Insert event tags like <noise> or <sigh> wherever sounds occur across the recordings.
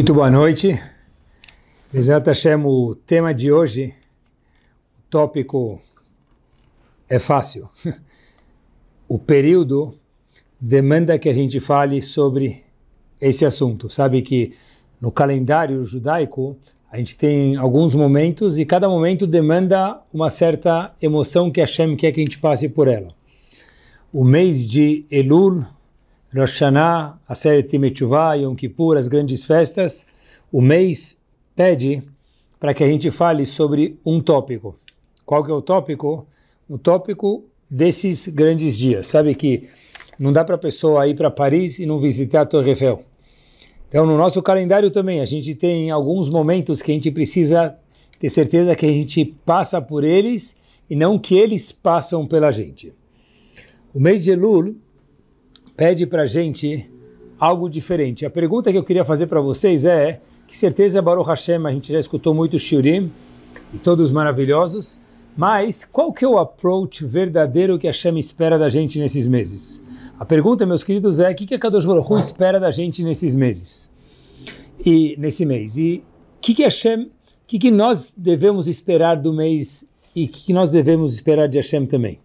Muito boa noite. Exato, Hashem, o tema de hoje, o tópico é fácil. <laughs> O período demanda que a gente fale sobre esse assunto. Sabe que no calendário judaico a gente tem alguns momentos e cada momento demanda uma certa emoção que Hashem quer que a gente passe por ela. O mês de Elul, Rosh Hashanah, Série Yom Yom Kippur, as grandes festas, o mês pede para que a gente fale sobre um tópico. Qual que é o tópico? O tópico desses grandes dias. Sabe que não dá para a pessoa ir para Paris e não visitar a Torre Eiffel. Então, no nosso calendário também, a gente tem alguns momentos que a gente precisa ter certeza que a gente passa por eles e não que eles passam pela gente. O mês de Elul pede para gente algo diferente. A pergunta que eu queria fazer para vocês é, que certeza Baruch Hashem, a gente já escutou muito Shurim, e todos maravilhosos, mas qual que é o approach verdadeiro que Hashem espera da gente nesses meses? A pergunta, meus queridos, é o que, que a Kadosh Baruch espera da gente nesses meses? E nesse mês. E o que, que Hashem, o que, que nós devemos esperar do mês e o que, que nós devemos esperar de Hashem também?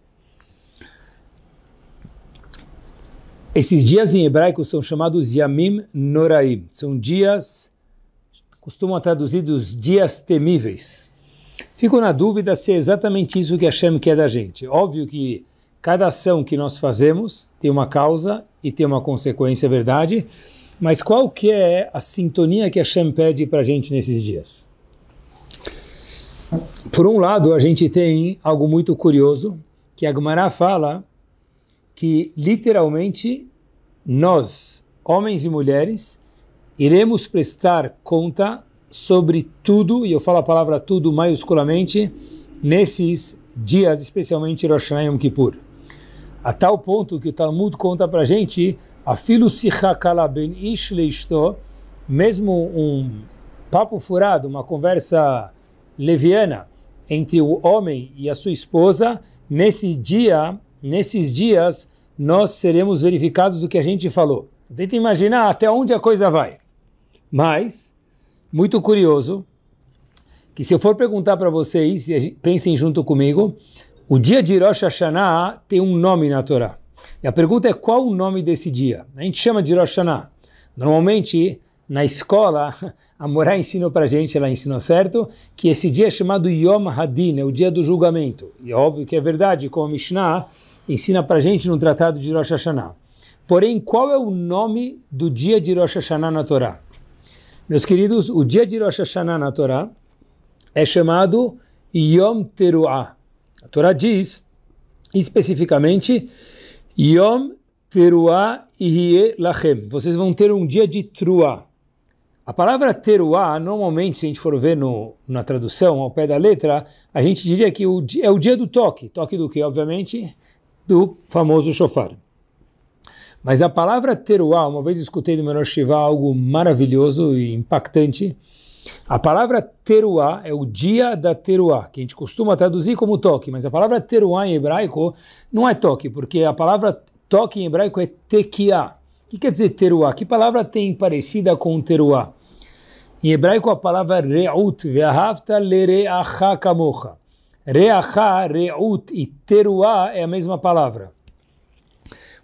Esses dias em hebraico são chamados Yamim Noraim. São dias, costumam traduzidos dias temíveis. Fico na dúvida se é exatamente isso que Hashem quer da gente. Óbvio que cada ação que nós fazemos tem uma causa e tem uma consequência, é verdade. Mas qual que é a sintonia que Hashem pede para a gente nesses dias? Por um lado, a gente tem algo muito curioso, que a Gemara fala que literalmente nós, homens e mulheres, iremos prestar conta sobre tudo, e eu falo a palavra tudo maiusculamente, nesses dias, especialmente Rosh Hashanah Yom Kippur. A tal ponto que o Talmud conta para a gente, ben mesmo um papo furado, uma conversa leviana entre o homem e a sua esposa, nesse dia nesses dias nós seremos verificados do que a gente falou. Tenta imaginar até onde a coisa vai. Mas, muito curioso, que se eu for perguntar para vocês, pensem junto comigo, o dia de Rosh Hashanah tem um nome na Torá. E a pergunta é qual o nome desse dia? A gente chama de Rosh Hashanah. Normalmente, na escola, <laughs> a Morá ensinou para a gente, ela ensinou certo, que esse dia é chamado Yom Hadin, é o dia do julgamento. E é óbvio que é verdade, como a Mishnah ensina para gente no tratado de Rosh Hashanah. Porém, qual é o nome do dia de Rosh Hashanah na Torá? Meus queridos, o dia de Rosh Hashanah na Torá é chamado Yom Teruah. A Torá diz, especificamente, Yom Teruah Ihie Lachem. Vocês vão ter um dia de Truah. A palavra teruah, normalmente, se a gente for ver no, na tradução, ao pé da letra, a gente diria que o, é o dia do toque. Toque do que, obviamente? do famoso shofar. Mas a palavra teruá, uma vez escutei do menor Shiva algo maravilhoso e impactante. A palavra teruá é o dia da teruá, que a gente costuma traduzir como toque, mas a palavra teruá em hebraico não é toque, porque a palavra toque em hebraico é tekiá. O que quer dizer teruá? Que palavra tem parecida com teruá? Em hebraico a palavra re'ut, ve'ahavta lere'acha kamocha. Reachá, Reut e Teruá é a mesma palavra.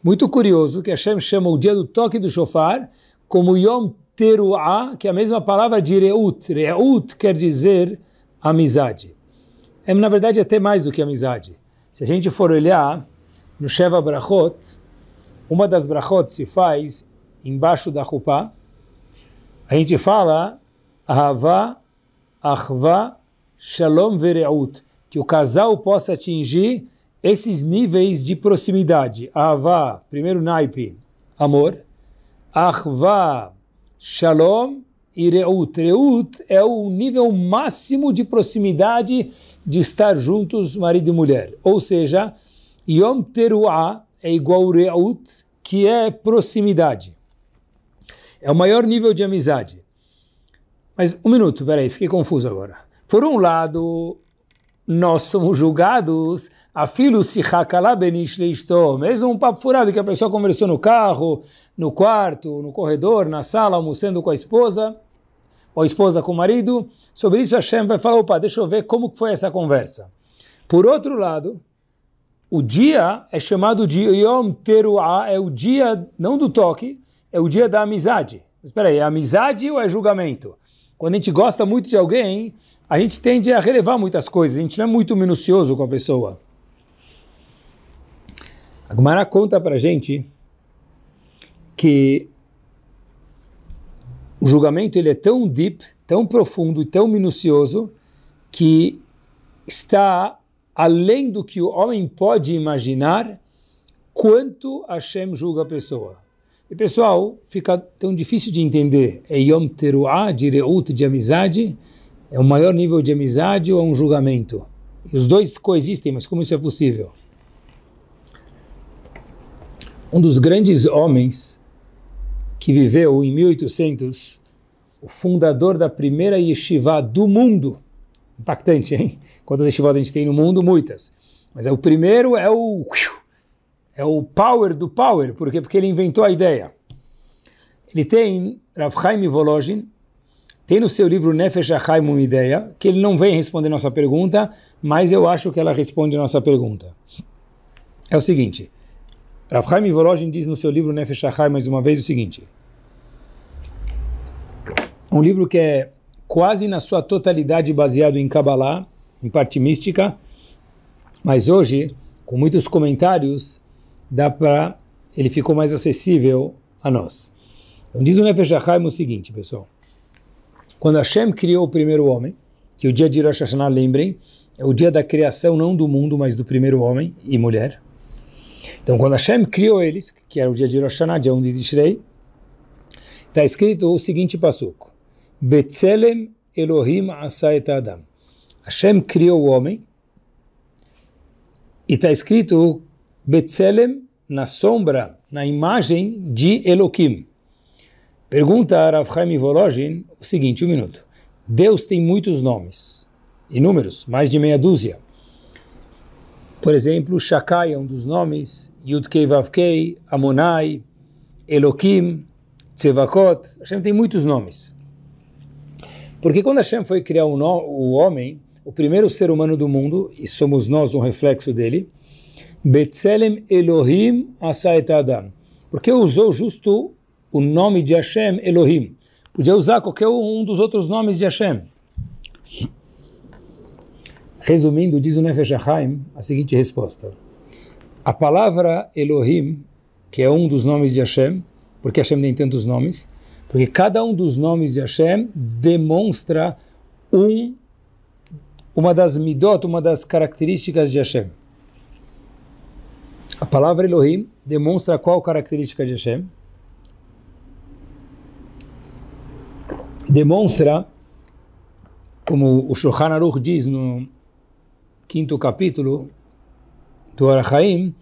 Muito curioso que Hashem chama o dia do toque do shofar como Yom Teruá, que é a mesma palavra de Reut. Reut quer dizer amizade. É, na verdade, é até mais do que amizade. Se a gente for olhar no Sheva Brachot, uma das Brachot se faz embaixo da Rupá. A gente fala Ahava, Ahva, Shalom Vereut que o casal possa atingir esses níveis de proximidade. Ahvá, primeiro naipe, amor. Ahvá, shalom. E reut. Reut é o nível máximo de proximidade de estar juntos, marido e mulher. Ou seja, Yom Teruah é igual ao reut, que é proximidade. É o maior nível de amizade. Mas um minuto, peraí, fiquei confuso agora. Por um lado, nós somos julgados, afilo si mesmo um papo furado que a pessoa conversou no carro, no quarto, no corredor, na sala, almoçando com a esposa, ou a esposa com o marido, sobre isso a Hashem vai falar, opa, deixa eu ver como foi essa conversa. Por outro lado, o dia é chamado de Yom Teruah, é o dia, não do toque, é o dia da amizade. Mas espera aí, é amizade ou é julgamento? Quando a gente gosta muito de alguém, a gente tende a relevar muitas coisas, a gente não é muito minucioso com a pessoa. A Gumara conta pra gente que o julgamento ele é tão deep, tão profundo e tão minucioso que está além do que o homem pode imaginar quanto Hashem julga a pessoa. E pessoal, fica tão difícil de entender. É Yom Teruah de Reut, de amizade? É o maior nível de amizade ou é um julgamento? E os dois coexistem, mas como isso é possível? Um dos grandes homens que viveu em 1800, o fundador da primeira yeshiva do mundo. Impactante, hein? Quantas yeshivas a gente tem no mundo? Muitas. Mas é o primeiro é o é o power do power, por quê? Porque ele inventou a ideia. Ele tem, Rav Chaim Volozhin, tem no seu livro Nefesh Achaim uma ideia, que ele não vem responder nossa pergunta, mas eu acho que ela responde a nossa pergunta. É o seguinte, Rav Chaim Volozhin diz no seu livro Nefesh Achaim mais uma vez o seguinte, um livro que é quase na sua totalidade baseado em Kabbalah, em parte mística, mas hoje, com muitos comentários dá para ele ficou mais acessível a nós. Então diz o Nefesh Haim o seguinte, pessoal. Quando Hashem criou o primeiro homem, que o dia de Rosh Hashanah, lembrem, é o dia da criação não do mundo, mas do primeiro homem e mulher. Então quando Hashem criou eles, que era o dia de Rosh Hashanah, dia 1 de Tishrei, está escrito o seguinte passuco. Betzelem Elohim asaet et Adam. Hashem criou o homem, e está escrito Betzelem, na sombra, na imagem de Elohim. Pergunta a Rav Chaim Volojin o seguinte, um minuto. Deus tem muitos nomes, inúmeros, mais de meia dúzia. Por exemplo, Shakai é um dos nomes, Yudkei Vavkei, Amonai, Elohim, Tzevakot. Hashem tem muitos nomes. Porque quando Hashem foi criar o, no, o homem, o primeiro ser humano do mundo, e somos nós um reflexo dele, Betzelem Elohim Asaet Adam. Porque usou justo o nome de Hashem, Elohim. Podia usar qualquer um dos outros nomes de Hashem. Resumindo, diz o Nefesh Haim a seguinte resposta. A palavra Elohim, que é um dos nomes de Hashem, porque Hashem tem tantos nomes, porque cada um dos nomes de Hashem demonstra um, uma das midot, uma das características de Hashem. A palavra Elohim demonstra qual característica de Hashem? Demonstra, como o Shulchan Aruch diz no quinto capítulo do Arachaim,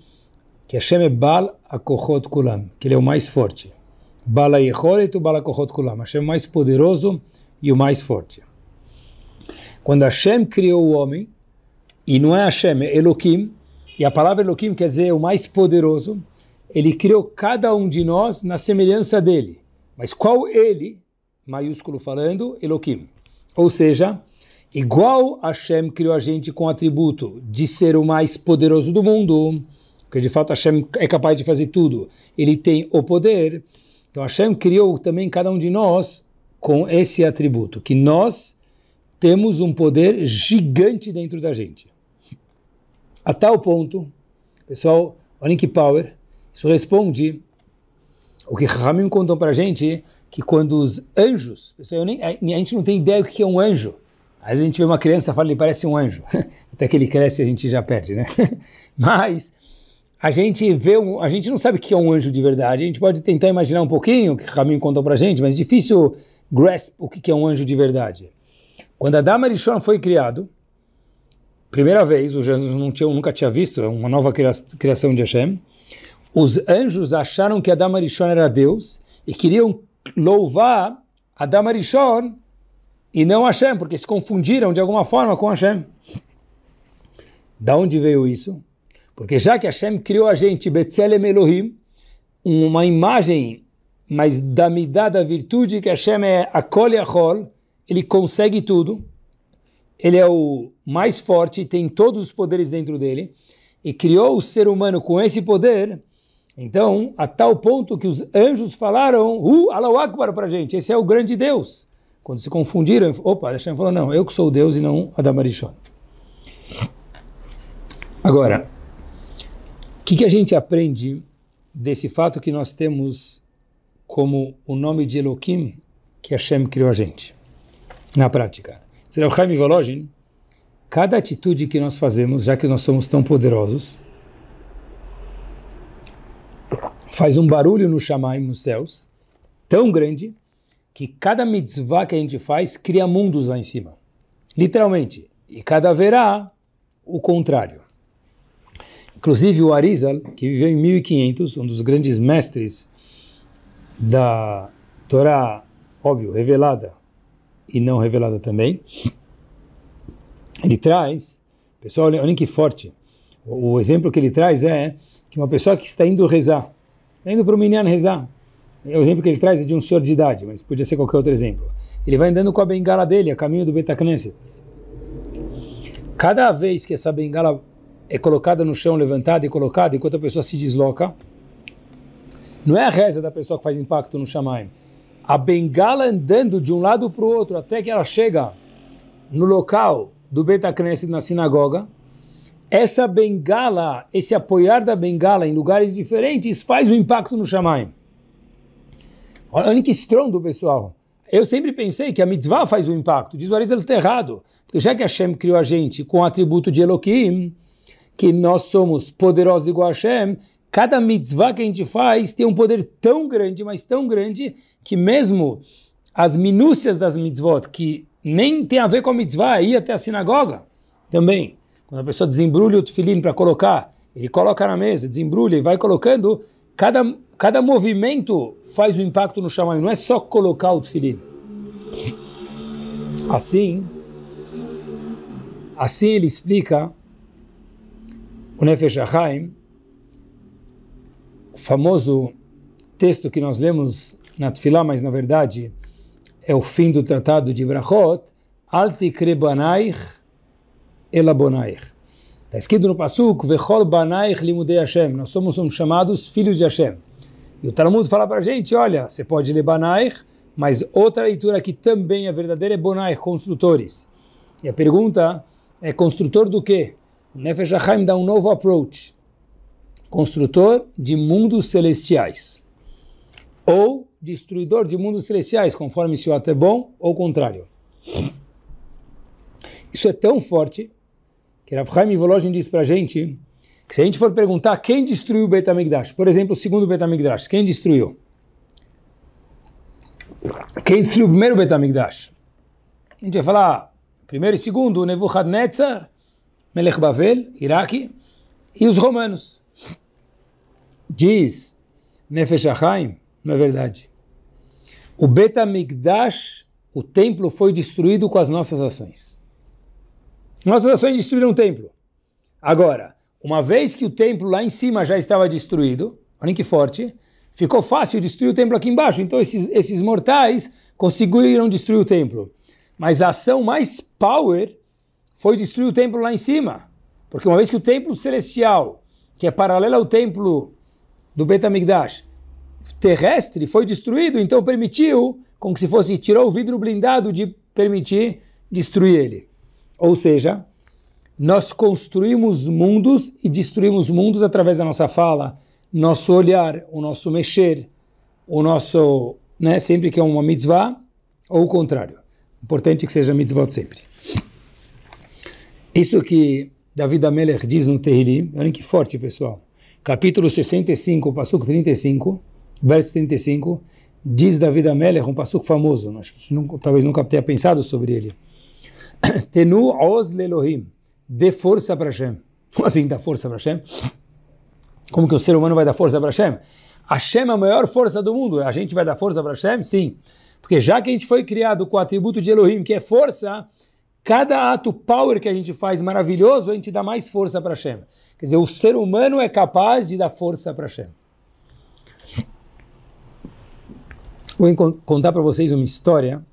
que Hashem é Bal Akochot Kulam, que ele é o mais forte. Bala Yehoret Bal Bala Kohot Kulam. Hashem é o mais poderoso e o mais forte. Quando Hashem criou o homem, e não é Hashem, é Elohim, e a palavra Elohim quer dizer o mais poderoso. Ele criou cada um de nós na semelhança dele. Mas qual ele, maiúsculo falando, Elohim? Ou seja, igual Hashem criou a gente com o atributo de ser o mais poderoso do mundo, porque de fato Hashem é capaz de fazer tudo, ele tem o poder. Então Hashem criou também cada um de nós com esse atributo, que nós temos um poder gigante dentro da gente. A tal ponto, pessoal, olhem que power, isso responde o que Ramim contou para a gente, que quando os anjos, pessoal, nem, a, a, gente não tem ideia o que é um anjo. Às vezes a gente vê uma criança e fala, ele parece um anjo. <laughs> Até que ele cresce a gente já perde, né? <laughs> Mas a gente vê, um, a gente não sabe o que é um anjo de verdade. A gente pode tentar imaginar um pouquinho o que Ramim contou para a gente, mas é difícil grasp o que é um anjo de verdade. Quando Adam Arishon foi criado, primeira vez, os anjos não tinham, nunca tinha visto, é uma nova criação de Hashem. Os anjos acharam que Adam Arishon era Deus e queriam louvar Adam Arishon e não Hashem, porque se confundiram de alguma forma com Hashem. Da onde veio isso? Porque já que Hashem criou a gente, Betzelem Elohim, uma imagem, mas da midá da virtude que Hashem é a Yachol, ele consegue tudo, ele é o mais forte, tem todos os poderes dentro dele e criou o ser humano com esse poder. Então, a tal ponto que os anjos falaram, uh, Allahu Akbar para a gente, esse é o grande Deus. Quando se confundiram, opa, Hashem falou, não, eu que sou o Deus e não Adam Arishon. Agora, o que, que a gente aprende desse fato que nós temos como o nome de Elohim que Hashem criou a gente, na prática? Será o Chaim Volozhin? Cada atitude que nós fazemos, já que nós somos tão poderosos, faz um barulho no Shamaim, nos céus, tão grande, que cada mitzvah que a gente faz cria mundos lá em cima. Literalmente. E cada verá o contrário. Inclusive o Arizal, que viveu em 1500, um dos grandes mestres da Torá, óbvio, revelada, e não revelada também. Ele traz, pessoal, olhem, que forte. O, o exemplo que ele traz é que uma pessoa que está indo rezar, está indo para o Minyan rezar, é o exemplo que ele traz é de um senhor de idade, mas podia ser qualquer outro exemplo. Ele vai andando com a bengala dele, a caminho do Betacneset. Cada vez que essa bengala é colocada no chão, levantada e colocada, enquanto a pessoa se desloca, não é a reza da pessoa que faz impacto no Shamaim, a bengala andando de um lado para o outro até que ela chega no local do Betacneset na sinagoga, essa bengala, esse apoiar da bengala em lugares diferentes faz um impacto no Shamaim. Olha que estrondo, pessoal. Eu sempre pensei que a mitzvah faz um impacto. Diz o Arizal está errado. Porque já que Hashem criou a gente com o atributo de Elohim, que nós somos poderosos igual a Hashem, cada mitzvah que a gente faz tem um poder tão grande, mas tão grande, que mesmo as minúcias das mitzvot, que nem tem a ver com a mitzvah, ir até a sinagoga também. Quando a pessoa desembrulha o tefilim para colocar, ele coloca na mesa, desembrulha e vai colocando, cada, cada movimento faz um impacto no chamado, não é só colocar o tefilim. Assim, assim ele explica o Nefesh Haim, famoso texto que nós lemos na Tfilá, mas na verdade é o fim do tratado de Brachot, Altikre banaich elabonaich. Está escrito no Pasuk, Vechol banaich limudei Hashem. Nós somos chamados filhos de Hashem. E o Talmud fala para a gente, olha, você pode ler banaich, mas outra leitura que também é verdadeira é bonaich, construtores. E a pergunta é, construtor do quê? O Nefesh Haim dá um novo approach construtor de mundos celestiais, ou destruidor de mundos celestiais, conforme se o ato é bom ou contrário. Isso é tão forte que Rav Chaim Volozhin diz para a gente que se a gente for perguntar quem destruiu o Betamigdash, por exemplo, o segundo Betamigdash, quem destruiu? Quem destruiu o primeiro Betamigdash? A gente vai falar primeiro e segundo, Nebuchadnezzar, Melech Bavel, Iraque, e os romanos diz Nefesh Haim, não é verdade. O Betamigdash, o templo, foi destruído com as nossas ações. Nossas ações destruíram o templo. Agora, uma vez que o templo lá em cima já estava destruído, olhem que forte, ficou fácil destruir o templo aqui embaixo. Então esses, esses mortais conseguiram destruir o templo. Mas a ação mais power foi destruir o templo lá em cima. Porque uma vez que o templo celestial, que é paralelo ao templo do Betamigdash terrestre foi destruído, então permitiu, como se fosse, tirou o vidro blindado de permitir destruir ele. Ou seja, nós construímos mundos e destruímos mundos através da nossa fala, nosso olhar, o nosso mexer, o nosso, né, sempre que é uma mitzvah, ou o contrário. Importante que seja mitzvot sempre. Isso que David Amelech diz no Tehillim, olhem que forte, pessoal capítulo 65, Passuco 35, verso 35, diz David Amelech, um Passuco famoso, acho que nunca, talvez nunca tenha pensado sobre ele. <coughs> Tenu os lelohim, dê força para Hashem. Como assim, dá força para Hashem? Como que o ser humano vai dar força para Hashem? Hashem é a maior força do mundo, a gente vai dar força para Hashem? Sim. Porque já que a gente foi criado com o atributo de Elohim, que é força, cada ato power que a gente faz maravilhoso, a gente dá mais força para Hashem. Quer dizer, o ser humano é capaz de dar força para Hashem. Vou contar para vocês uma história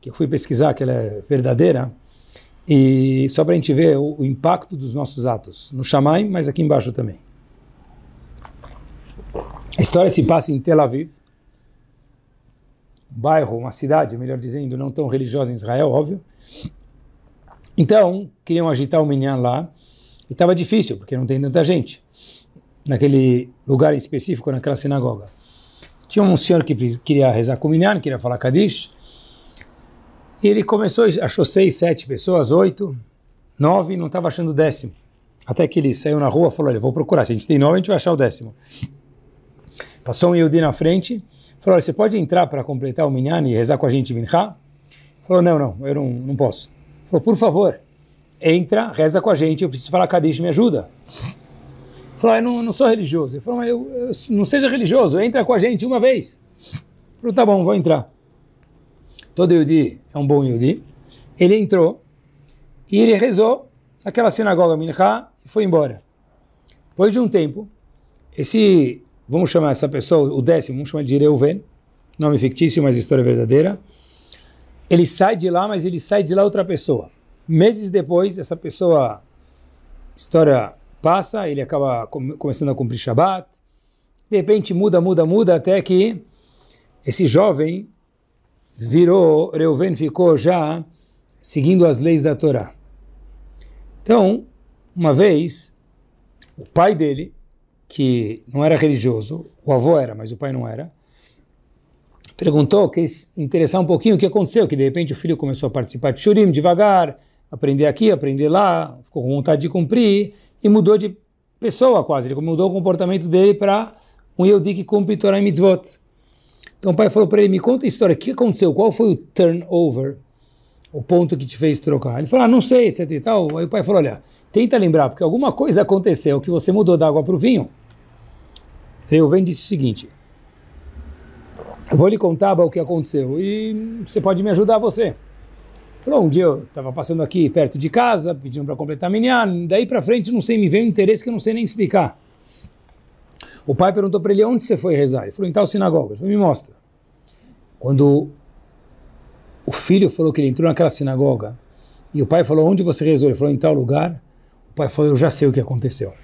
que eu fui pesquisar, que ela é verdadeira, e só para a gente ver o, o, impacto dos nossos atos, no Shammai, mas aqui embaixo também. A história se passa em Tel Aviv, um bairro, uma cidade, melhor dizendo, não tão religiosa em Israel, óbvio. Então, queriam agitar o Minyan lá, e estava difícil, porque não tem tanta gente naquele lugar específico, naquela sinagoga. Tinha um senhor que queria rezar com o Minyan, queria falar Kadish, e ele começou, achou seis, sete pessoas, oito, nove, não estava achando o décimo. Até que ele saiu na rua e falou, olha, vou procurar, se a gente tem nove, a gente vai achar o décimo. Passou um Yehudi na frente, falou, olha, você pode entrar para completar o Minyan e rezar com a gente Minha? Falou, não, não, eu não, não posso. Falou, por favor, entra, reza com a gente, eu preciso falar Kadish, me ajuda. Falou, ah, eu não, não sou religioso. Ele falou, mas eu, eu, não seja religioso, entra com a gente uma vez. Falou, tá bom, vou entrar. Todo Yudi é um bom Yudi. Ele entrou e ele rezou naquela sinagoga Minha e foi embora. Depois de um tempo, esse, vamos chamar essa pessoa, o décimo, vamos chamar de Reuven, nome fictício, mas história verdadeira. Ele sai de lá, mas ele sai de lá outra pessoa. Meses depois, essa pessoa, história passa, ele acaba começando a cumprir Shabat, de repente muda, muda, muda, até que esse jovem virou, Reuven ficou já seguindo as leis da Torá. Então, uma vez, o pai dele, que não era religioso, o avô era, mas o pai não era, perguntou, quis interessar um pouquinho o que aconteceu, que de repente o filho começou a participar de Shurim devagar, aprender aqui, aprender lá, ficou com vontade de cumprir e mudou de pessoa quase. Ele mudou o comportamento dele para um Yehudi que cumpre Torah e Mitzvot. Então o pai falou para ele, me conta a história, o que aconteceu? Qual foi o turnover? O ponto que te fez trocar? Ele falou, ah, não sei, etc e tal. Aí o pai falou, olha, tenta lembrar, porque alguma coisa aconteceu que você mudou da água para o vinho. Reuven disse o seguinte, eu vou lhe contar o que aconteceu e você pode me ajudar você. Falou, um dia eu estava passando aqui perto de casa, pedindo para completar minha, daí para frente não sei, me veio um interesse que eu não sei nem explicar. O pai perguntou para ele, onde você foi rezar? Ele falou, em tal sinagoga. Ele falou, me mostra. Quando o filho falou que ele entrou naquela sinagoga, e o pai falou, onde você rezou? Ele falou, em tal lugar. O pai falou, eu já sei o que aconteceu.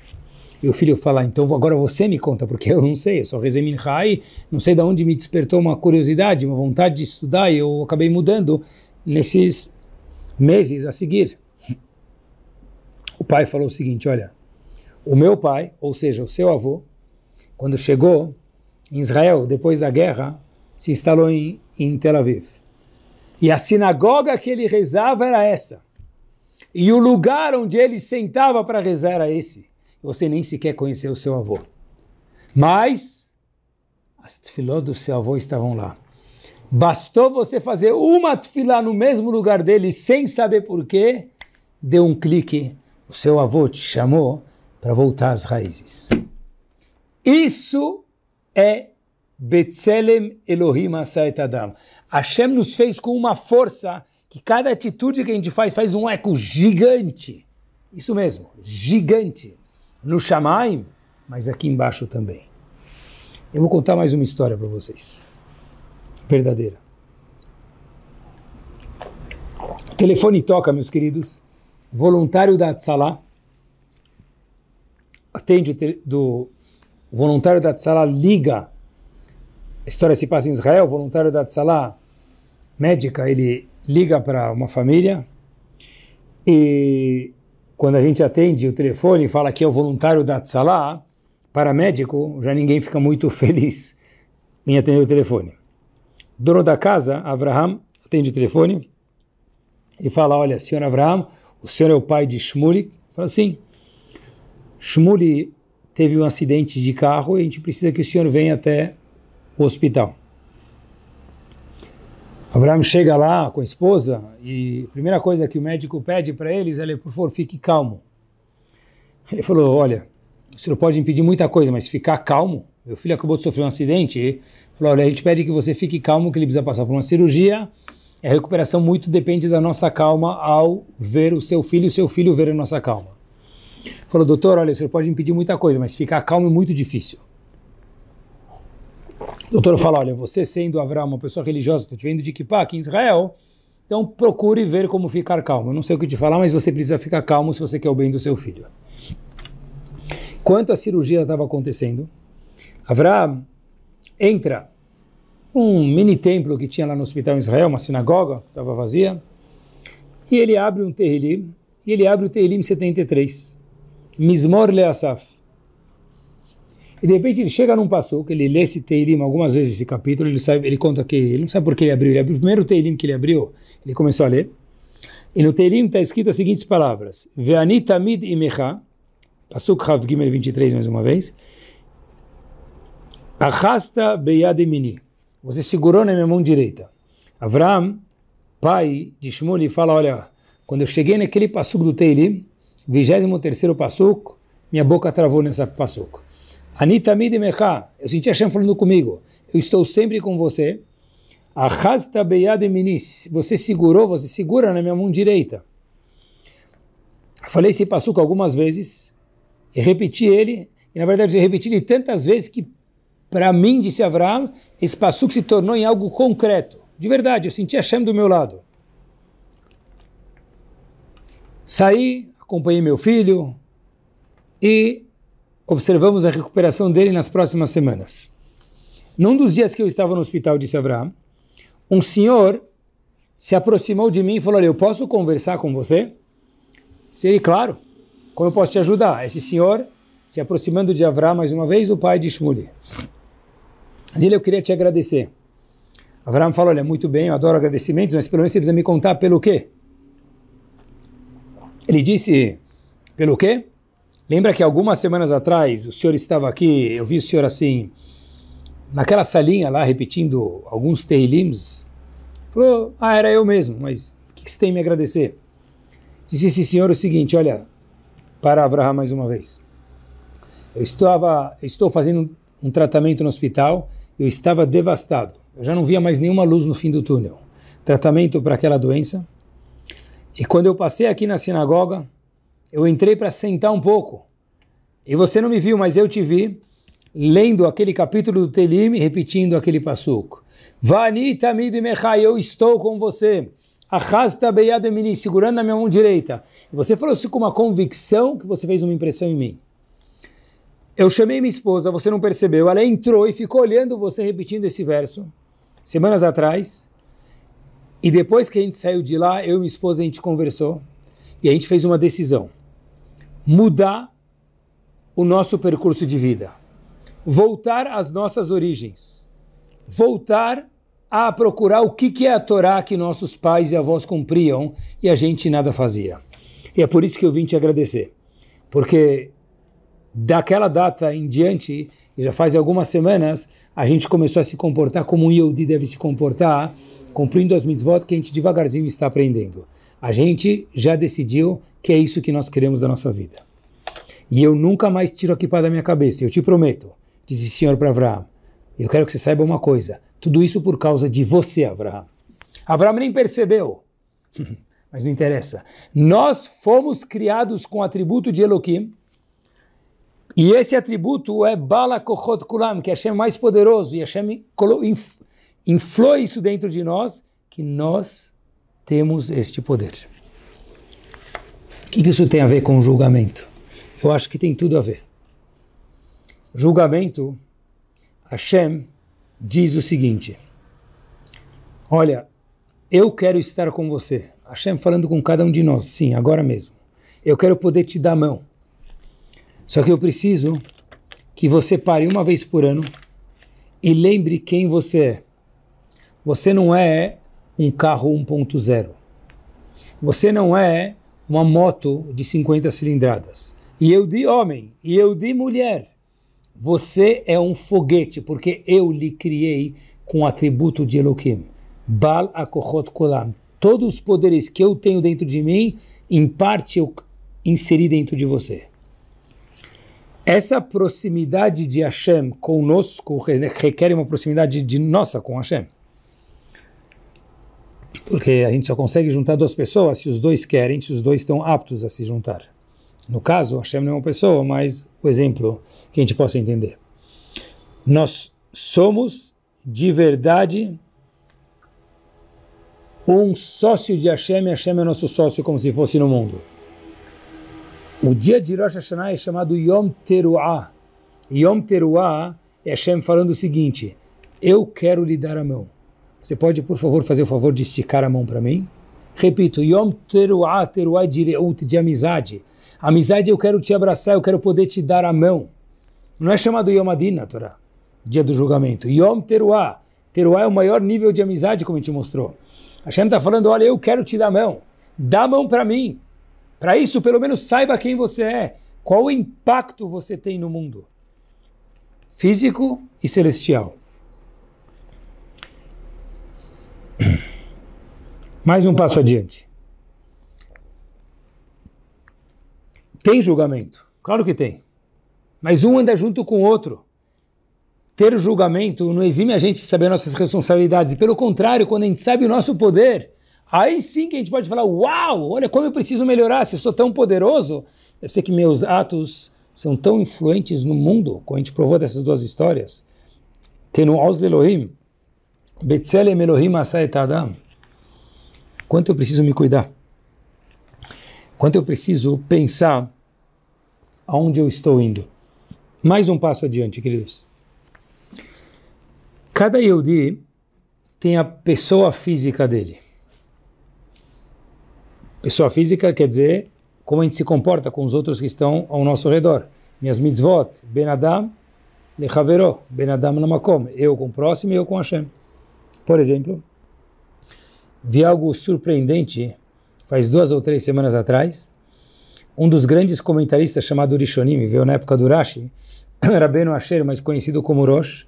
E o filho fala, então agora você me conta, porque eu não sei, eu só rezei Minhai, não sei de onde me despertou uma curiosidade, uma vontade de estudar, e eu acabei mudando, nesses meses a seguir. O pai falou o seguinte: Olha, o meu pai, ou seja, o seu avô, quando chegou em Israel depois da guerra, se instalou em, em Tel Aviv. E a sinagoga que ele rezava era essa. E o lugar onde ele sentava para rezar era esse. Você nem sequer conheceu o seu avô. Mas as filó do seu avô estavam lá. Bastou você fazer uma tefilá no mesmo lugar dele sem saber porquê, deu um clique, o seu avô te chamou para voltar às raízes. Isso é Betzelem Elohim Asait Adam. Hashem nos fez com uma força que cada atitude que a gente faz faz um eco gigante. Isso mesmo, gigante. No Shamaim, mas aqui embaixo também. Eu vou contar mais uma história para vocês verdadeira. O telefone toca, meus queridos. Voluntário da Tzalá atende do o voluntário da Tzalá liga. A história se passa em Israel, o voluntário da Tzalá médica, ele liga para uma família e quando a gente atende o telefone e fala que é o voluntário da Tzalá, para médico, já ninguém fica muito <laughs> feliz em atender o telefone dono da casa, Abraham, atende o telefone e fala: Olha, senhor Abraham, o senhor é o pai de Shmuli? Fala assim: Shmuli teve um acidente de carro e a gente precisa que o senhor venha até o hospital. Abraham chega lá com a esposa e a primeira coisa que o médico pede para eles é: Por favor, fique calmo. Ele falou: Olha, o senhor pode impedir muita coisa, mas ficar calmo? meu filho acabou de sofrer um acidente, falou, olha, a gente pede que você fique calmo, que ele precisa passar por uma cirurgia, a recuperação muito depende da nossa calma ao ver o seu filho, o seu filho ver a nossa calma. Falou, doutor, olha, o senhor pode impedir muita coisa, mas ficar calmo é muito difícil. O doutor fala, olha, você sendo uma pessoa religiosa, estou te vendo de Kippah aqui em Israel, então procure ver como ficar calmo. Eu não sei o que te falar, mas você precisa ficar calmo se você quer o bem do seu filho. Enquanto a cirurgia estava acontecendo, Avram entra um mini templo que tinha lá no hospital em Israel, uma sinagoga que estava vazia, e ele abre um Tehillim, e ele abre o Tehillim 73, Mismor Leasaf. E de repente ele chega num passo, que ele lê esse Teilim algumas vezes esse capítulo, ele, sabe, ele conta que ele não sabe por que ele abriu, ele abriu o primeiro Teilim que ele abriu, ele começou a ler. E no Teilim está escrito as seguintes palavras: Veani tamid imecha, Pasuk Hav Gimel 23 mais uma vez, Arrasta beyademini. Você segurou na minha mão direita. Avram, pai de Shmuel, fala, olha, quando eu cheguei naquele passuco do Teili, 23º passuco, minha boca travou nessa passuco. Anitamid mecha, eu senti Shem falando comigo, eu estou sempre com você. Arrasta beyademini, você segurou, você segura na minha mão direita. Falei esse passuco algumas vezes, e repeti ele, e na verdade eu repeti ele tantas vezes que para mim, disse Avram, esse passuco se tornou em algo concreto. De verdade, eu senti chama do meu lado. Saí, acompanhei meu filho e observamos a recuperação dele nas próximas semanas. Num dos dias que eu estava no hospital, disse Avram, um senhor se aproximou de mim e falou: Olha, eu posso conversar com você? Seria claro, como eu posso te ajudar? Esse senhor se aproximando de Avram mais uma vez, o pai de Shmuel ele eu queria te agradecer. Avram fala, olha, muito bem, eu adoro agradecimentos, mas pelo menos você precisa me contar pelo quê? Ele disse, pelo quê? Lembra que algumas semanas atrás o senhor estava aqui, eu vi o senhor assim, naquela salinha lá, repetindo alguns teilims? Falou, ah, era eu mesmo, mas o que, que você tem a me agradecer? Disse esse senhor o seguinte, olha, para Avraham mais uma vez. Eu estava, eu estou fazendo um tratamento no hospital eu estava devastado. Eu já não via mais nenhuma luz no fim do túnel. Tratamento para aquela doença. E quando eu passei aqui na sinagoga, eu entrei para sentar um pouco. E você não me viu, mas eu te vi lendo aquele capítulo do Telim e repetindo aquele passuco. Vani tamid mechai, eu estou com você. Arrasta beyademini, segurando na minha mão direita. Você falou isso com uma convicção que você fez uma impressão em mim. Eu chamei minha esposa, você não percebeu. Ela entrou e ficou olhando você repetindo esse verso semanas atrás. E depois que a gente saiu de lá, eu e minha esposa a gente conversou e a gente fez uma decisão: mudar o nosso percurso de vida, voltar às nossas origens, voltar a procurar o que, é a Torá que nossos pais e avós cumpriam e a gente nada fazia. E é por isso que eu vim te agradecer, porque daquela data em diante, já faz algumas semanas, a gente começou a se comportar como um Yehudi deve se comportar, cumprindo as mitzvot que a gente devagarzinho está aprendendo. A gente já decidiu que é isso que nós queremos da nossa vida. E eu nunca mais tiro a para da minha cabeça, eu te prometo, disse o Senhor para Abraão. Eu quero que você saiba uma coisa, tudo isso por causa de você, Abraão. Abraão nem percebeu, <laughs> mas não interessa. Nós fomos criados com o atributo de Elohim, e esse atributo é Bala Kochot Kulam, que é Hashem mais poderoso, e Hashem inflou isso dentro de nós, que nós temos este poder. O que, que isso tem a ver com o julgamento? Eu acho que tem tudo a ver. Julgamento, Hashem diz o seguinte: Olha, eu quero estar com você. Hashem falando com cada um de nós, sim, agora mesmo. Eu quero poder te dar a mão. Só que eu preciso que você pare uma vez por ano e lembre quem você é. Você não é um carro 1.0. Você não é uma moto de 50 cilindradas. E eu de homem, e eu de mulher. Você é um foguete, porque eu lhe criei com o atributo de Elohim. Bal akohot kolam. Todos os poderes que eu tenho dentro de mim, em parte eu inseri dentro de você. Essa proximidade de Hashem conosco requer uma proximidade de nossa com Hashem. Porque a gente só consegue juntar duas pessoas se os dois querem, se os dois estão aptos a se juntar. No caso, Hashem não é uma pessoa, mas o exemplo que a gente possa entender. Nós somos de verdade um sócio de Hashem e Hashem é nosso sócio como se fosse no mundo. O dia de Rosh Hashanah é chamado Yom Teruah. Yom Teruah é Hashem falando o seguinte: Eu quero lhe dar a mão. Você pode, por favor, fazer o favor de esticar a mão para mim? Repito, Yom Teruah, Teruah de Reut, de amizade. Amizade, eu quero te abraçar, eu quero poder te dar a mão. Não é chamado Yom Adin na Torá, dia do julgamento. Yom Teruah. Teruah é o maior nível de amizade, como a gente mostrou. Hashem está falando, olha, eu quero te dar a mão. Dá a mão para mim. Para isso, pelo menos saiba quem você é, qual o impacto você tem no mundo físico e celestial. <clears throat> Mais um passo adiante. Tem julgamento, claro que tem. Mas um anda junto com o outro. Ter julgamento não exime a gente de saber nossas responsabilidades. Pelo contrário, quando a gente sabe o nosso poder, Aí sim que a gente pode falar: uau, olha como eu preciso melhorar, se eu sou tão poderoso, deve ser que meus atos são tão influentes no mundo, como a gente provou dessas duas histórias. Tenu Oz Elohim, Betzelem Elohim Asaet Adam. Quanto eu preciso me cuidar? Quanto eu preciso pensar aonde eu estou indo? Mais um passo adiante, queridos. Cada Yehudi tem a pessoa física dele. Pessoa física quer dizer como a gente se comporta com os outros que estão ao nosso redor. Minhas mitzvot, Ben Adam, Lechaveró, Ben Adam Namakom, eu com o próximo e eu com Hashem. Por exemplo, vi algo surpreendente faz duas ou três semanas atrás. Um dos grandes comentaristas chamado Rishonim, veio na época do Rashi, <coughs> Rabbeinu Asher, mais conhecido como Rosh,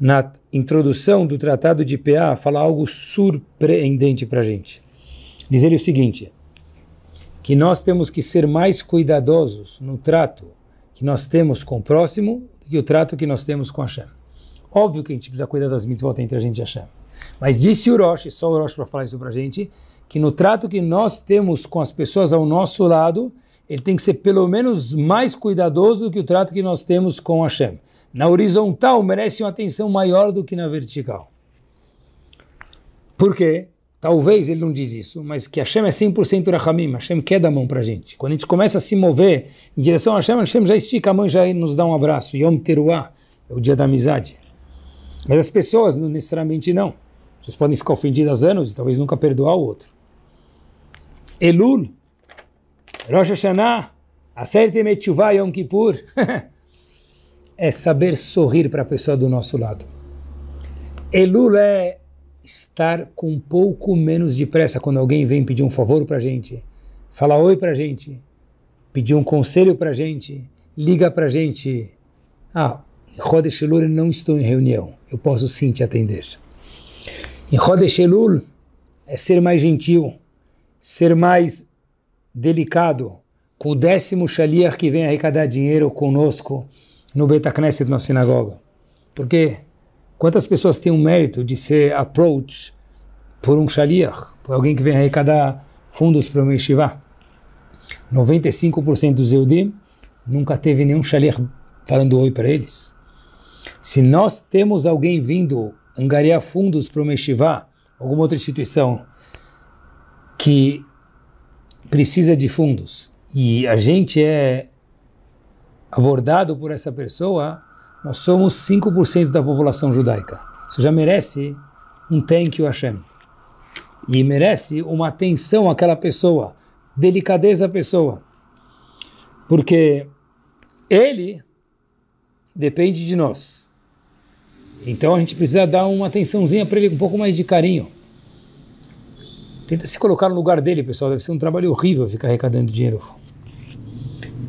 na introdução do tratado de PA, fala algo surpreendente para a gente. Diz ele o seguinte que nós temos que ser mais cuidadosos no trato que nós temos com o próximo do que o trato que nós temos com Hashem. Óbvio que a gente precisa cuidar das mitos volta entre a gente e Hashem. Mas disse o roche só o roche para falar isso para a gente, que no trato que nós temos com as pessoas ao nosso lado, ele tem que ser pelo menos mais cuidadoso do que o trato que nós temos com Hashem. Na horizontal merece uma atenção maior do que na vertical. Por quê? talvez ele não diz isso, mas que Hashem é 100% Rahamim, Hashem quer dar mão para a gente. Quando a gente começa a se mover em direção a Hashem, Hashem já estica a mão e já nos dá um abraço. Yom Teruah é o dia da amizade. Mas as pessoas não necessariamente não. Vocês podem ficar ofendidas anos e talvez nunca perdoar o outro. Elul, Rosh Hashanah, Acertem Etchuvah Yom Kippur. <laughs> é saber sorrir para a pessoa do nosso lado. Elul é estar com um pouco menos de pressa quando alguém vem pedir um favor para a gente, falar oi para a gente, pedir um conselho para a gente, liga para a gente. Ah, em Rodesh não estou em reunião, eu posso sim te atender. Em Rodesh é ser mais gentil, ser mais delicado com o décimo shaliach que vem arrecadar dinheiro conosco no Betacneset, na sinagoga. Por quê? Quantas pessoas têm o mérito de ser approach por um shaliach, por alguém que vem arrecadar fundos para uma yeshiva? 95% dos Eudim nunca teve nenhum shaliach falando oi para eles. Se nós temos alguém vindo angariar fundos para uma yeshiva, alguma outra instituição que precisa de fundos e a gente é abordado por essa pessoa, nós somos 5% da população judaica. Isso já merece um thank you Hashem. E merece uma atenção àquela pessoa, delicadeza à pessoa. Porque ele depende de nós. Então a gente precisa dar uma atençãozinha para ele, um pouco mais de carinho. Tenta se colocar no lugar dele, pessoal. Deve ser um trabalho horrível ficar arrecadando dinheiro.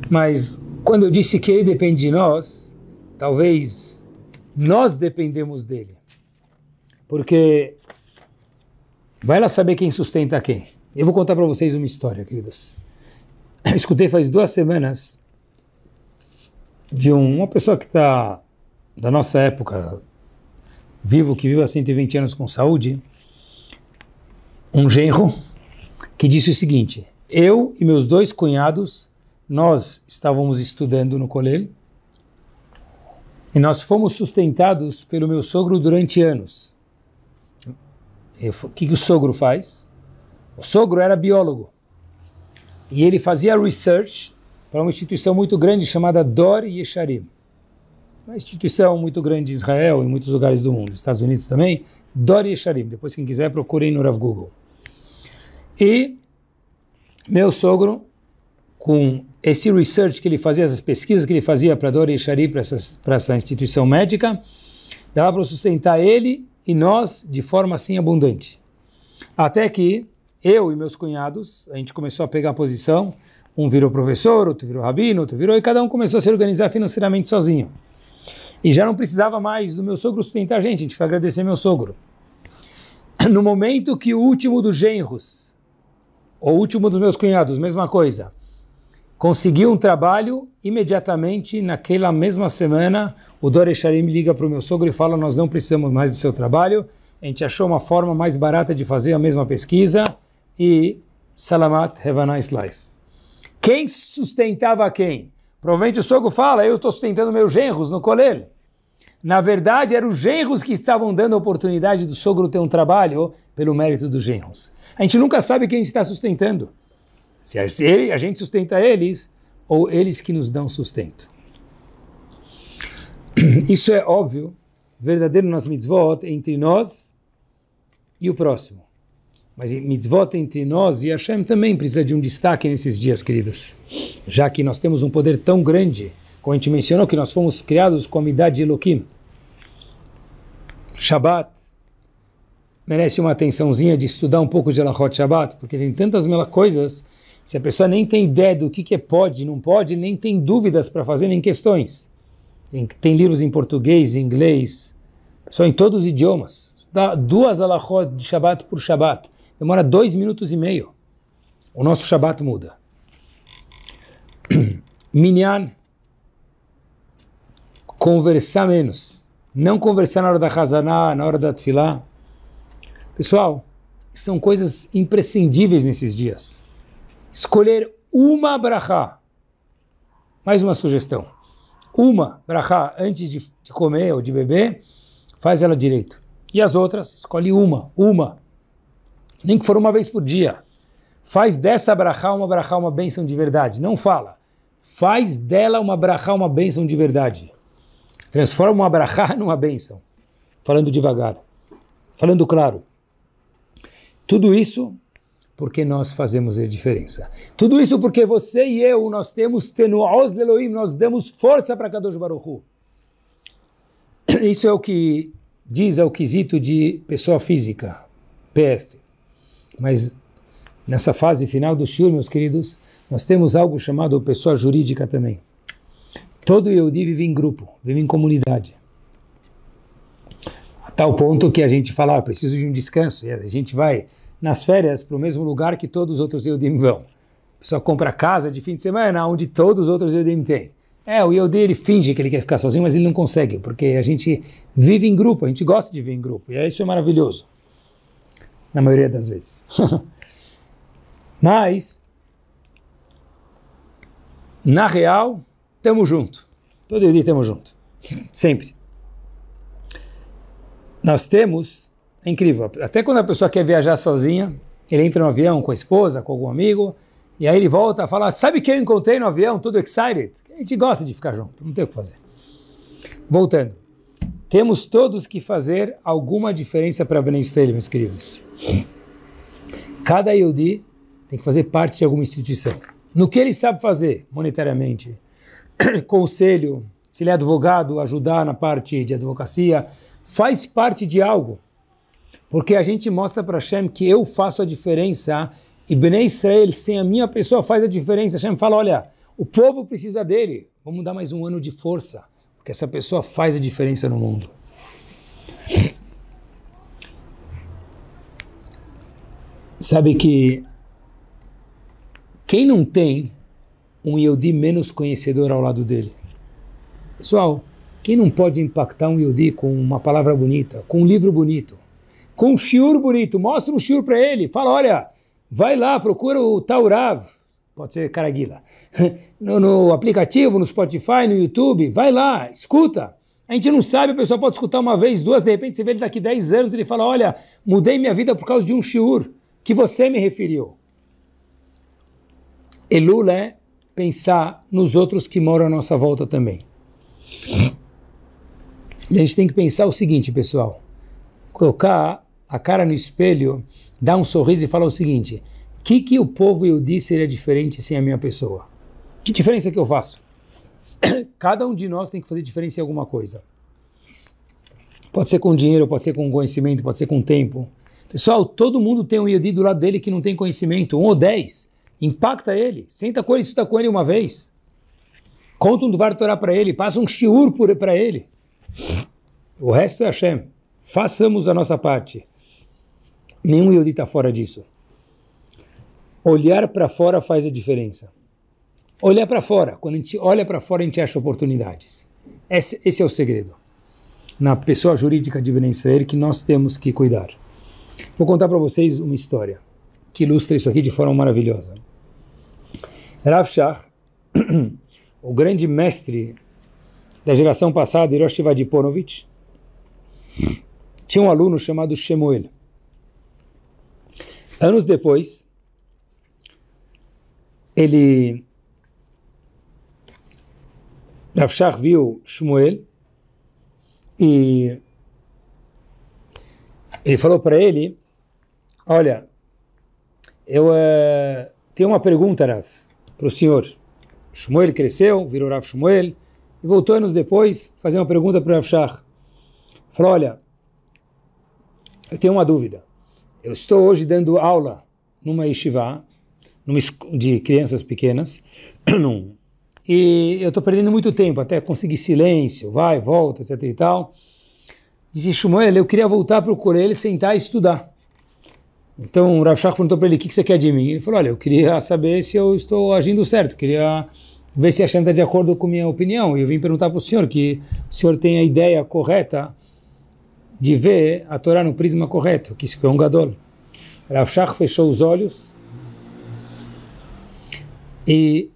Mas quando eu disse que ele depende de nós, talvez nós dependemos dele. Porque vai lá saber quem sustenta quem. Eu vou contar para vocês uma história, queridos. Eu escutei faz duas semanas de uma pessoa que está da nossa época, vivo, que vive há 120 anos com saúde, um genro, que disse o seguinte: Eu e meus dois cunhados, nós estávamos estudando no colégio e nós fomos sustentados pelo meu sogro durante anos. o que, que o sogro faz? O sogro era biólogo. E ele fazia research para uma instituição muito grande chamada Dor Yesharim. Uma instituição muito grande em Israel e em muitos lugares do mundo, Estados Unidos também. Dor Yesharim. Depois, quem quiser, procurem no Rav Google. E meu sogro, com esse research que ele fazia, essas pesquisas que ele fazia para Dori e Shari, para essa instituição médica, dava para sustentar ele e nós de forma assim abundante. Até que eu e meus cunhados, a gente começou a pegar posição, um virou professor, outro virou rabino, outro virou, e cada um começou a se organizar financeiramente sozinho. E já não precisava mais do meu sogro sustentar a gente, a gente foi agradecer meu sogro. No momento que o último dos genros, ou o último dos meus cunhados, mesma coisa, Conseguiu um trabalho, imediatamente, naquela mesma semana, o Dore Sharim liga para o meu sogro e fala: Nós não precisamos mais do seu trabalho, a gente achou uma forma mais barata de fazer a mesma pesquisa e Salamat, have a nice life. Quem sustentava quem? Provavelmente o sogro fala: Eu estou sustentando meus genros no colher. Na verdade, eram os genros que estavam dando a oportunidade do sogro ter um trabalho pelo mérito dos genros. A gente nunca sabe quem a gente está sustentando. Se é a gente sustenta eles, ou eles que nos dão sustento. <clears throat> Isso é óbvio, verdadeiro nas mitzvot entre nós e o próximo. Mas mitzvot entre nós e Hashem também precisa de um destaque nesses dias, queridos. Já que nós temos um poder tão grande, como a gente mencionou, que nós fomos criados com a idade de Elohim. Shabbat merece uma atençãozinha de estudar um pouco de Elahot Shabbat, porque tem tantas coisas se a pessoa nem tem ideia do que, que é pode e não pode, nem tem dúvidas para fazer, nem questões. Tem, tem, livros em português, em inglês, só em todos os idiomas. Dá duas alahot de Shabbat por Shabbat, Demora dois minutos e meio. O nosso Shabbat muda. <clears throat> Minyan, conversar menos. Não conversar na hora da Hazaná, na hora da Tfilá. Pessoal, são coisas imprescindíveis nesses dias escolher uma brachá. Mais uma sugestão. Uma brachá antes de, de comer ou de beber, faz ela direito. E as outras, escolhe uma, uma. Nem que for uma vez por dia. Faz dessa brachá uma brachá, uma bênção de verdade. Não fala. Faz dela uma brachá, uma bênção de verdade. Transforma uma brachá <laughs> numa bênção. Falando devagar. Falando claro. Tudo isso porque nós fazemos a diferença. Tudo isso porque você e eu, nós temos tenuoz de Elohim, nós damos força para Kadosh Baruch Hu. <clears throat> Isso é o que diz ao quesito de pessoa física, PF. Mas nessa fase final do Shur, meus queridos, nós temos algo chamado pessoa jurídica também. Todo Yehudi vive em grupo, vive em comunidade. A tal ponto que a gente fala, ah, preciso de um descanso, e a gente vai nas férias para o mesmo lugar que todos os outros Eudim vão. Só pessoa compra casa de fim de semana onde todos os outros Eudim têm. É, o Yehudi ele finge que ele quer ficar sozinho, mas ele não consegue, porque a gente vive em grupo, a gente gosta de viver em grupo, e é, isso é maravilhoso. Na maioria das vezes. <laughs> mas, na real, estamos junto. Todo dia estamos junto. <laughs> Sempre. Nós temos é incrível. Até quando a pessoa quer viajar sozinha, ele entra no avião com a esposa, com algum amigo, e aí ele volta e fala: Sabe o que eu encontrei no avião? tudo excited. A gente gosta de ficar junto, não tem o que fazer. Voltando. Temos todos que fazer alguma diferença para a Estrela, meus queridos. Cada Yudi tem que fazer parte de alguma instituição. No que ele sabe fazer, monetariamente, <coughs> conselho, se ele é advogado, ajudar na parte de advocacia, faz parte de algo. Porque a gente mostra para Hashem que eu faço a diferença e Bnei Israel, sem a minha pessoa, faz a diferença. Hashem fala: olha, o povo precisa dele, vamos dar mais um ano de força, porque essa pessoa faz a diferença no mundo. Sabe que quem não tem um Yodi menos conhecedor ao lado dele? Pessoal, quem não pode impactar um Yodi com uma palavra bonita, com um livro bonito? com um shiur bonito. Mostra um shiur para ele. Fala, olha, vai lá, procura o Taurav, pode ser Caraguila, <laughs> no, no aplicativo, no Spotify, no YouTube. Vai lá, escuta. A gente não sabe, a pessoa pode escutar uma vez, duas, de repente você vê ele daqui 10 anos, ele fala, olha, mudei minha vida por causa de um shiur que você me referiu. Elul é, é pensar nos outros que moram à nossa volta também. E a gente tem que pensar o seguinte, pessoal, colocar a cara no espelho, dá um sorriso e fala o seguinte: o que, que o povo Yudi seria diferente sem a minha pessoa? Que diferença que eu faço? <coughs> Cada um de nós tem que fazer diferença em alguma coisa. Pode ser com dinheiro, pode ser com conhecimento, pode ser com tempo. Pessoal, todo mundo tem um Yodi do lado dele que não tem conhecimento, um ou dez. Impacta ele, senta com ele, estuda com ele uma vez. Conta um Dvar Torah para ele, passa um shiur para ele. O resto é Hashem. Façamos a nossa parte. Nenhum Yehudi está fora disso. Olhar para fora faz a diferença. Olhar para fora. Quando a gente olha para fora, a gente acha oportunidades. Esse, esse, é o segredo. Na pessoa jurídica de Ben que nós temos que cuidar. Vou contar para vocês uma história que ilustra isso aqui de forma maravilhosa. Rav Shah, <clears throat> o grande mestre da geração passada, Hiroshi Vadiponovich, tinha um aluno chamado Shemuel. Anos depois, ele. Rafshah viu Shmuel e ele falou para ele: Olha, eu uh, tenho uma pergunta, Rav, para o senhor. Shmuel cresceu, virou Rav Shmuel e voltou anos depois fazer uma pergunta para o Rav Shach. Falou: Olha, eu tenho uma dúvida. Eu estou hoje dando aula numa yeshiva, numa de crianças pequenas, <clears throat> e eu estou perdendo muito tempo até conseguir silêncio, vai, volta, etc e tal. Disse Shmuel, eu queria voltar para o Corel sentar e estudar. Então o Rav Shach perguntou para ele, o que, que você quer de mim? Ele falou, olha, eu queria saber se eu estou agindo certo, queria ver se a Hashem está de acordo com minha opinião. E eu vim perguntar para o senhor que o senhor tem a ideia correta de ver a Torá no prisma correto, que isso foi é um gadol. Rav Shach fechou os olhos e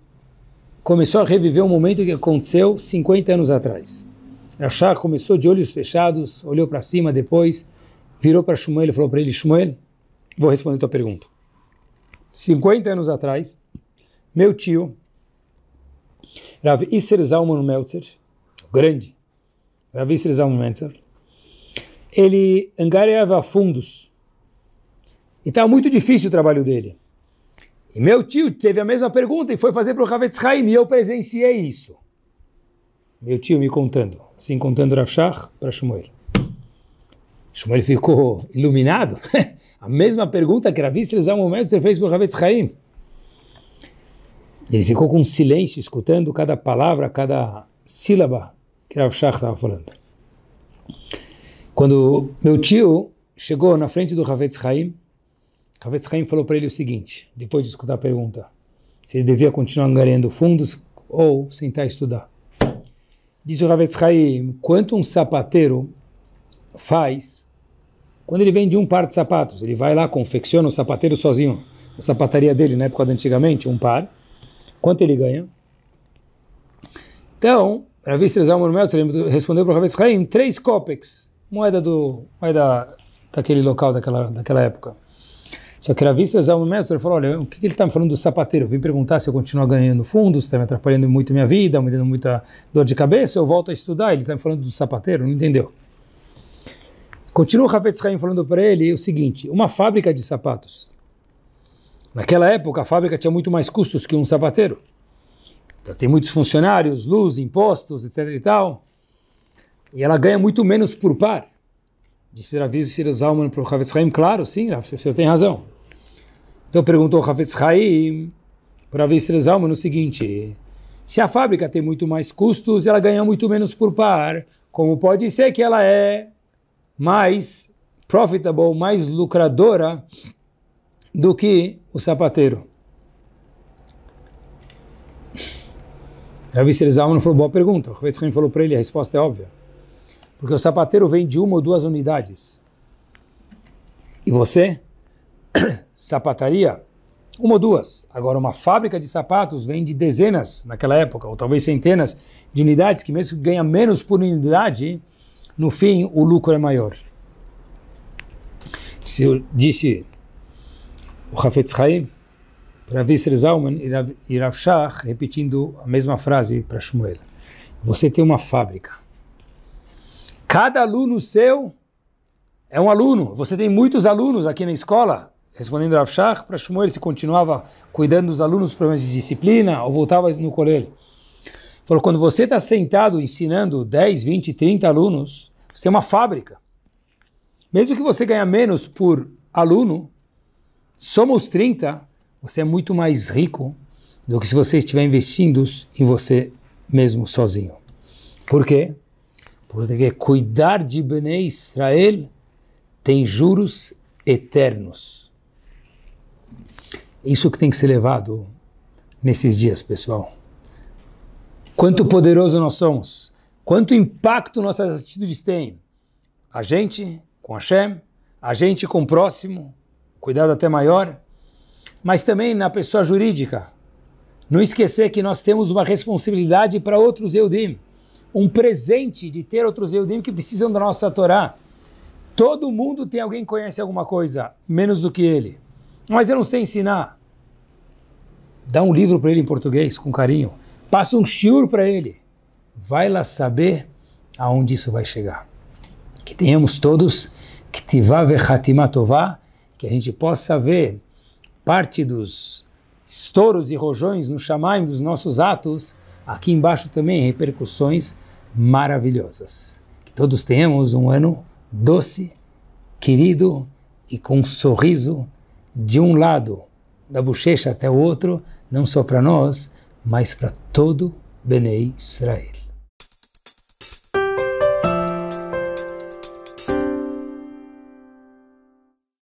começou a reviver um momento que aconteceu 50 anos atrás. Rav Shach começou de olhos fechados, olhou para cima depois, virou para Shmuel e falou para ele, Shmuel, vou responder a tua pergunta. 50 anos atrás, meu tio, Rav Isser Zalman Meltzer, grande, Rav Isser Zalman Meltzer, ele angariava fundos. E estava muito difícil o trabalho dele. E meu tio teve a mesma pergunta e foi fazer para o Havetz Haim, e eu presenciei isso. Meu tio me contando, assim contando Rav Shach para Shmuel. Shmuel ficou iluminado. <laughs> a mesma pergunta que Rav Israel Momento fez para o Havetz Haim. Ele ficou com silêncio, escutando cada palavra, cada sílaba que Rav Shach estava falando. Quando meu tio chegou na frente do Ravetz Haim, Ravetz Haim falou para ele o seguinte, depois de escutar a pergunta, se ele devia continuar angariando fundos ou sentar a estudar. Diz o Ravetz Haim, quanto um sapateiro faz quando ele vende um par de sapatos? Ele vai lá, confecciona o sapateiro sozinho, a sapataria dele na época de antigamente, um par. Quanto ele ganha? Então, Ravi Srizal Murmel respondeu para o Ravetz Haim, três kopeks moeda do moeda daquele local daquela daquela época. Só que Rav o Mestre falou, olha, o que, que ele está me falando do sapateiro? Eu vim perguntar se eu continuo ganhando fundos, está me atrapalhando muito minha vida, me dando muita dor de cabeça, eu volto a estudar. Ele está me falando do sapateiro, não entendeu. Continua o Ravetz falando para ele o seguinte, uma fábrica de sapatos. Naquela época, a fábrica tinha muito mais custos que um sapateiro. Então, tem muitos funcionários, luz, impostos, etc e tal. E ela ganha muito menos por par. Disse Raviso Sira Zalman para o Havetz Haim, claro, sim, o senhor tem razão. Então perguntou Havetz Haim para Raviso Sira Zalman o seguinte, se a fábrica tem muito mais custos, ela ganha muito menos por par, como pode ser que ela é mais profitable, mais lucradora do que o sapateiro. Ravi Sirizalman falou, boa pergunta. O Chavetz falou para ele, a resposta é óbvia. Porque o sapateiro vende uma ou duas unidades. E você? <clears throat> Sapataria? Uma ou duas. Agora, uma fábrica de sapatos vende dezenas, naquela época, ou talvez centenas de unidades, que mesmo que ganha menos por unidade, no fim o lucro é maior. Se Disse o Hafetz Haim para Visser Zalman e Rav Shach, repetindo a mesma frase para Shmuel. Você tem uma fábrica Cada aluno seu é um aluno. Você tem muitos alunos aqui na escola. Respondendo Rav Shach, para Shmuel, se continuava cuidando dos alunos por problemas de disciplina ou voltava no colégio. Falou, quando você está sentado ensinando 10, 20, 30 alunos, você é uma fábrica. Mesmo que você ganhe menos por aluno, somos 30, você é muito mais rico do que se você estiver investindo em você mesmo sozinho. Por quê? Porque é cuidar de Bnei Israel tem juros eternos. Isso que tem que ser levado nesses dias, pessoal. Quanto poderoso nós somos, quanto impacto nossas atitudes têm. A gente com Hashem, a gente com o próximo, cuidado até maior, mas também na pessoa jurídica. Não esquecer que nós temos uma responsabilidade para outros Eudim um presente de ter outros Eudim que precisam da nossa Torá. Todo mundo tem alguém que conhece alguma coisa, menos do que ele. Mas eu não sei ensinar. Dá um livro para ele em português, com carinho. Passa um shiur para ele. Vai lá saber aonde isso vai chegar. Que tenhamos todos que Vechatimá que a gente possa ver parte dos estouros e rojões no chamaim dos nossos atos, aqui embaixo também repercussões maravilhosas. Que todos tenhamos um ano doce, querido e com um sorriso de um lado da bochecha até o outro, não só para nós, mas para todo Benei Israel.